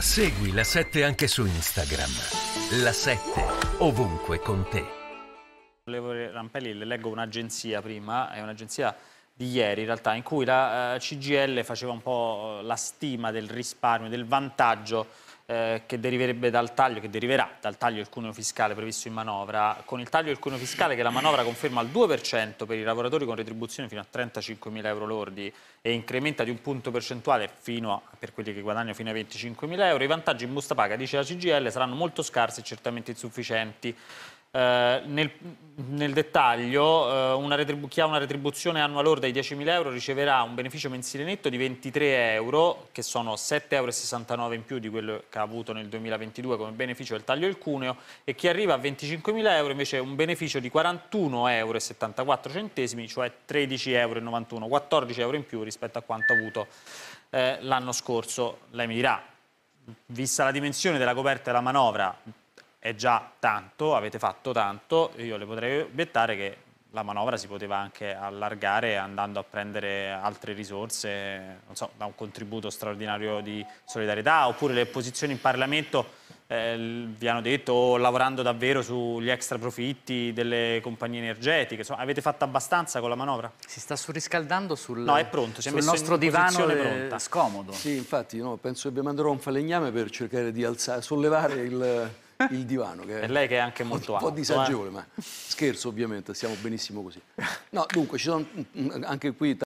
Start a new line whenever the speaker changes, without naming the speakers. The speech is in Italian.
Segui la 7 anche su Instagram. La 7 ovunque con te. Volevo Rampelli, le leggo un'agenzia prima, è un'agenzia di ieri in realtà, in cui la eh, CGL faceva un po' la stima del risparmio, del vantaggio eh, che deriverebbe dal taglio, che deriverà dal taglio del cuneo fiscale previsto in manovra, con il taglio del cuneo fiscale che la manovra conferma al 2% per i lavoratori con retribuzione fino a 35.000 euro lordi e incrementa di un punto percentuale fino a, per quelli che guadagnano fino a 25.000 euro, i vantaggi in busta paga, dice la CGL, saranno molto scarsi e certamente insufficienti. Eh, nel, nel, dettaglio, eh, una chi ha una retribuzione annua lorda di 10.000 euro riceverà un beneficio mensile netto di 23 euro, che sono 7,69 euro in più di quello che ha avuto nel 2022 come beneficio del taglio del cuneo, e chi arriva a 25.000 euro invece un beneficio di 41,74 euro, cioè 13,91 euro, 14 euro in più rispetto a quanto avuto eh, l'anno scorso. Lei mi dirà, vista la dimensione della coperta della manovra, è già tanto, avete fatto tanto, io le potrei obiettare che la manovra si poteva anche allargare andando a prendere altre risorse, non so, da un contributo straordinario di solidarietà, oppure le opposizioni in Parlamento eh, vi hanno detto oh, lavorando davvero sugli extra profitti delle compagnie energetiche, insomma, avete fatto abbastanza con la manovra? Si sta surriscaldando sul, no, è pronto, sul nostro divano le... scomodo. Sì, infatti, no, penso che vi manderò un falegname per cercare di alzare, sollevare il il divano. Che è lei che è anche molto alto. Un eh. po' disagevole, eh? ma scherzo ovviamente, stiamo benissimo così. No, dunque, ci sono mm, mm, anche qui...